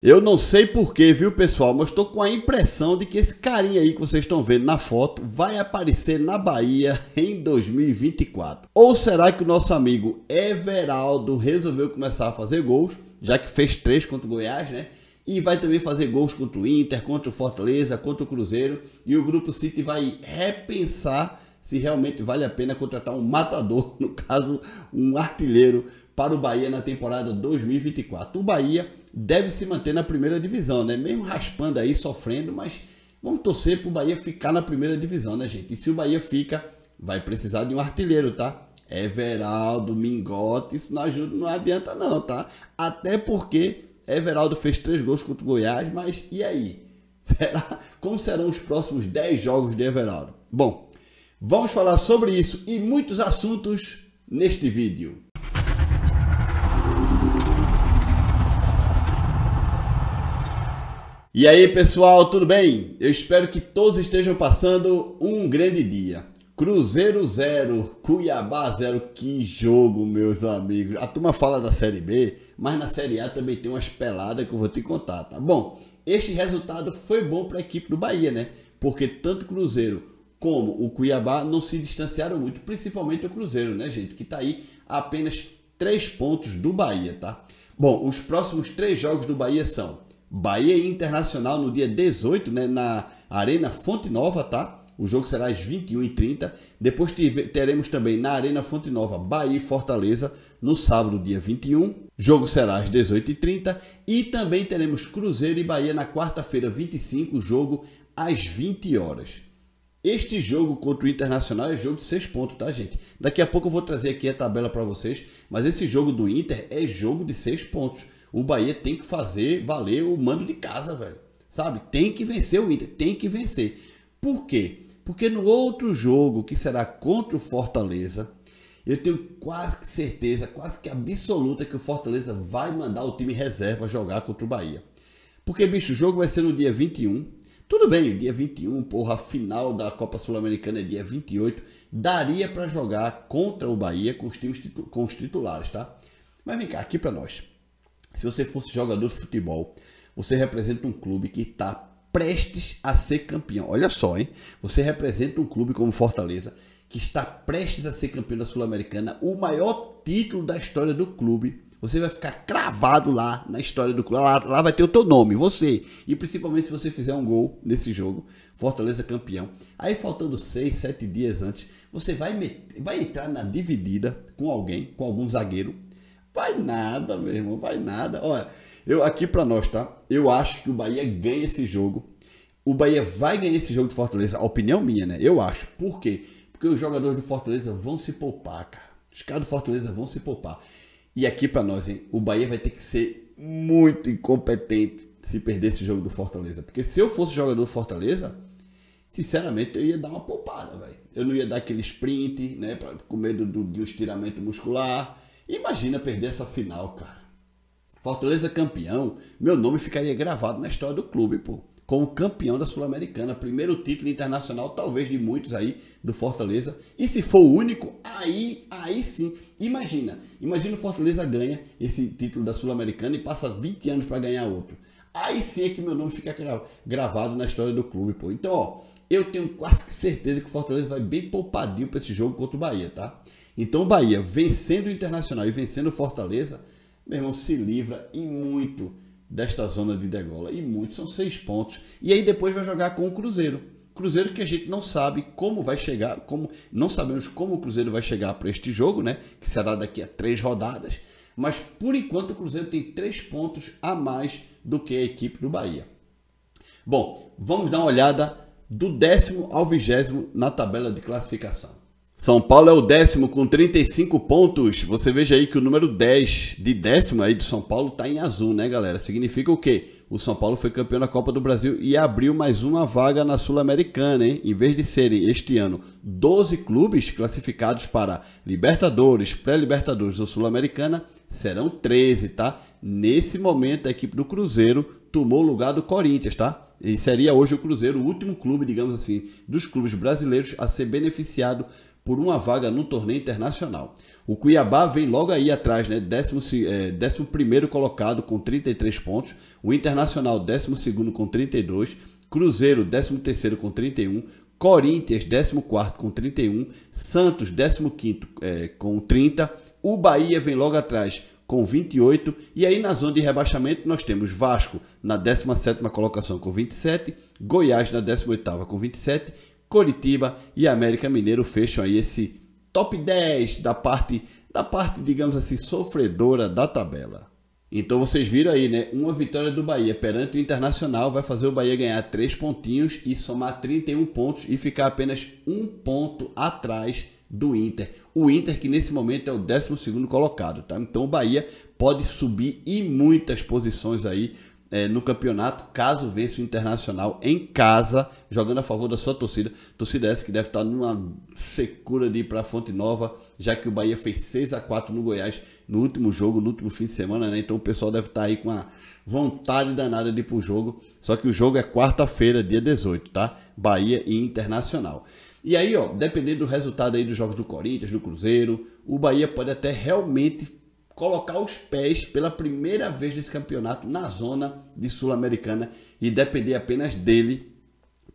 Eu não sei porquê, viu pessoal, mas estou com a impressão de que esse carinha aí que vocês estão vendo na foto vai aparecer na Bahia em 2024. Ou será que o nosso amigo Everaldo resolveu começar a fazer gols, já que fez três contra o Goiás, né? E vai também fazer gols contra o Inter, contra o Fortaleza, contra o Cruzeiro. E o Grupo City vai repensar se realmente vale a pena contratar um matador, no caso, um artilheiro, para o Bahia na temporada 2024. O Bahia deve se manter na primeira divisão, né? Mesmo raspando aí, sofrendo, mas vamos torcer para o Bahia ficar na primeira divisão, né, gente? E se o Bahia fica, vai precisar de um artilheiro, tá? Everaldo, Mingote, isso não ajuda, não adianta não, tá? Até porque Everaldo fez três gols contra o Goiás, mas e aí? Será? Como serão os próximos 10 jogos de Everaldo? Bom, vamos falar sobre isso e muitos assuntos neste vídeo. E aí pessoal, tudo bem? Eu espero que todos estejam passando um grande dia. Cruzeiro 0, Cuiabá 0, que jogo, meus amigos. A turma fala da Série B, mas na Série A também tem umas peladas que eu vou te contar, tá bom? Este resultado foi bom para a equipe do Bahia, né? Porque tanto Cruzeiro como o Cuiabá não se distanciaram muito, principalmente o Cruzeiro, né, gente? Que tá aí a apenas 3 pontos do Bahia, tá? Bom, os próximos três jogos do Bahia são Bahia e Internacional no dia 18, né, na Arena Fonte Nova, tá? O jogo será às 21h30. Depois teremos também na Arena Fonte Nova, Bahia e Fortaleza, no sábado, dia 21. O Jogo será às 18h30. E também teremos Cruzeiro e Bahia na quarta-feira, 25, o jogo às 20 horas. Este jogo contra o Internacional é jogo de 6 pontos, tá, gente? Daqui a pouco eu vou trazer aqui a tabela para vocês, mas esse jogo do Inter é jogo de 6 pontos. O Bahia tem que fazer valer o mando de casa, velho. Sabe? Tem que vencer o Inter, tem que vencer. Por quê? Porque no outro jogo, que será contra o Fortaleza, eu tenho quase que certeza, quase que absoluta, que o Fortaleza vai mandar o time reserva jogar contra o Bahia. Porque, bicho, o jogo vai ser no dia 21. Tudo bem, dia 21, porra, a final da Copa Sul-Americana é dia 28. Daria para jogar contra o Bahia com os, times, com os titulares, tá? Mas vem cá, aqui para nós se você fosse jogador de futebol, você representa um clube que está prestes a ser campeão. Olha só, hein? Você representa um clube como Fortaleza, que está prestes a ser campeão da Sul-Americana, o maior título da história do clube. Você vai ficar cravado lá na história do clube. Lá, lá vai ter o teu nome, você. E principalmente se você fizer um gol nesse jogo, Fortaleza campeão. Aí faltando seis, sete dias antes, você vai, vai entrar na dividida com alguém, com algum zagueiro Vai nada, meu irmão, vai nada. Olha, eu aqui para nós, tá? Eu acho que o Bahia ganha esse jogo. O Bahia vai ganhar esse jogo de Fortaleza. A opinião minha, né? Eu acho. Por quê? Porque os jogadores do Fortaleza vão se poupar, cara. Os caras do Fortaleza vão se poupar. E aqui para nós, hein? O Bahia vai ter que ser muito incompetente se perder esse jogo do Fortaleza. Porque se eu fosse jogador do Fortaleza, sinceramente, eu ia dar uma poupada, velho. Eu não ia dar aquele sprint, né? Pra, com medo do, do estiramento muscular. Imagina perder essa final, cara. Fortaleza campeão, meu nome ficaria gravado na história do clube, pô. Como campeão da Sul-Americana, primeiro título internacional, talvez de muitos aí do Fortaleza. E se for o único, aí, aí sim. Imagina, imagina o Fortaleza ganha esse título da Sul-Americana e passa 20 anos para ganhar outro. Aí sim é que meu nome fica gravado na história do clube, pô. Então, ó, eu tenho quase que certeza que o Fortaleza vai bem poupadinho para esse jogo contra o Bahia, tá? Então o Bahia, vencendo o Internacional e vencendo o Fortaleza, meu irmão, se livra e muito desta zona de degola. E muito, são seis pontos. E aí depois vai jogar com o Cruzeiro. Cruzeiro que a gente não sabe como vai chegar, como não sabemos como o Cruzeiro vai chegar para este jogo, né? Que será daqui a três rodadas. Mas por enquanto o Cruzeiro tem três pontos a mais do que a equipe do Bahia. Bom, vamos dar uma olhada do décimo ao vigésimo na tabela de classificação. São Paulo é o décimo com 35 pontos. Você veja aí que o número 10 de décimo aí do São Paulo está em azul, né, galera? Significa o quê? O São Paulo foi campeão da Copa do Brasil e abriu mais uma vaga na Sul-Americana, hein? Em vez de serem este ano 12 clubes classificados para Libertadores, Pré-Libertadores ou Sul-Americana, serão 13, tá? Nesse momento a equipe do Cruzeiro tomou o lugar do Corinthians, tá? E seria hoje o Cruzeiro o último clube, digamos assim, dos clubes brasileiros a ser beneficiado por uma vaga no torneio internacional. O Cuiabá vem logo aí atrás, né? 11 eh, é, colocado com 33 pontos, o Internacional 12 com 32, Cruzeiro 13 com 31, Corinthians 14 com 31, Santos 15 é, eh, com 30, o Bahia vem logo atrás com 28. E aí na zona de rebaixamento nós temos Vasco na 17ª colocação com 27, Goiás na 18ª com 27, Coritiba e América Mineiro fecham aí esse top 10 da parte da parte, digamos assim, sofredora da tabela. Então vocês viram aí, né? Uma vitória do Bahia perante o Internacional vai fazer o Bahia ganhar 3 pontinhos e somar 31 pontos e ficar apenas um ponto atrás do Inter. O Inter que nesse momento é o 12 colocado, tá? Então o Bahia pode subir e muitas posições aí é, no campeonato, caso vença o Internacional em casa, jogando a favor da sua torcida. Torcida essa que deve estar numa secura de ir para a Fonte Nova, já que o Bahia fez 6 a 4 no Goiás no último jogo, no último fim de semana, né? Então o pessoal deve estar aí com a vontade danada de ir pro jogo. Só que o jogo é quarta-feira, dia 18, tá? Bahia e Internacional. E aí, ó, dependendo do resultado aí dos jogos do Corinthians, do Cruzeiro, o Bahia pode até realmente colocar os pés pela primeira vez nesse campeonato na zona de Sul-Americana e depender apenas dele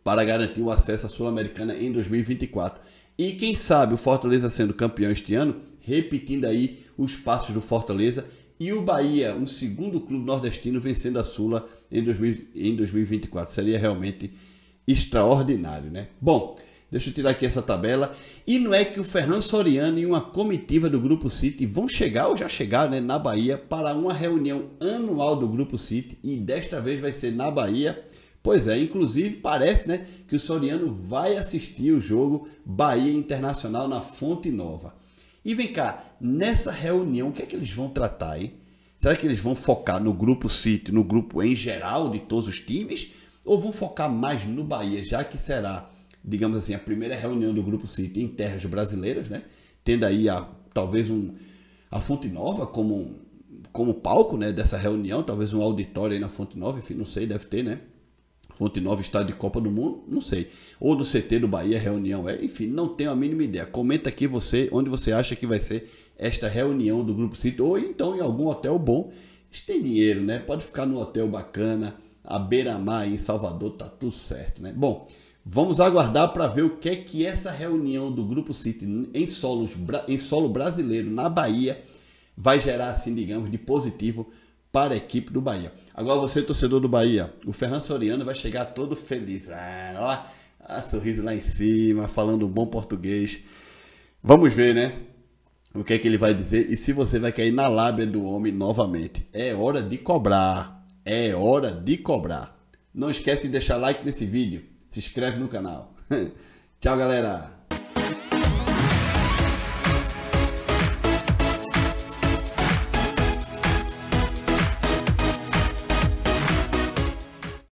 para garantir o acesso à Sul-Americana em 2024. E quem sabe o Fortaleza sendo campeão este ano, repetindo aí os passos do Fortaleza e o Bahia, um segundo clube nordestino vencendo a Sula em, em 2024. Seria realmente extraordinário, né? Bom, Deixa eu tirar aqui essa tabela. E não é que o Fernando Soriano e uma comitiva do Grupo City vão chegar ou já chegaram né, na Bahia para uma reunião anual do Grupo City e desta vez vai ser na Bahia. Pois é, inclusive parece né, que o Soriano vai assistir o jogo Bahia Internacional na Fonte Nova. E vem cá, nessa reunião, o que é que eles vão tratar, hein? Será que eles vão focar no grupo City, no grupo em geral de todos os times? Ou vão focar mais no Bahia, já que será digamos assim, a primeira reunião do Grupo City em terras brasileiras, né? Tendo aí a, talvez um, a Fonte Nova como, como palco né, dessa reunião, talvez um auditório aí na Fonte Nova, enfim, não sei, deve ter, né? Fonte Nova estado de Copa do Mundo, não sei. Ou do CT do Bahia, reunião é, enfim, não tenho a mínima ideia. Comenta aqui você onde você acha que vai ser esta reunião do Grupo City, ou então em algum hotel bom. Tem dinheiro, né? Pode ficar num hotel bacana, a beira-mar em Salvador, tá tudo certo, né? Bom, Vamos aguardar para ver o que é que essa reunião do Grupo City em, solos, em solo brasileiro na Bahia vai gerar, assim, digamos, de positivo para a equipe do Bahia. Agora você, torcedor do Bahia, o Ferran Soriano vai chegar todo feliz. Ah, ó, ah, sorriso lá em cima, falando um bom português. Vamos ver, né? O que é que ele vai dizer e se você vai cair na lábia do homem novamente. É hora de cobrar. É hora de cobrar. Não esquece de deixar like nesse vídeo se inscreve no canal. Tchau, galera!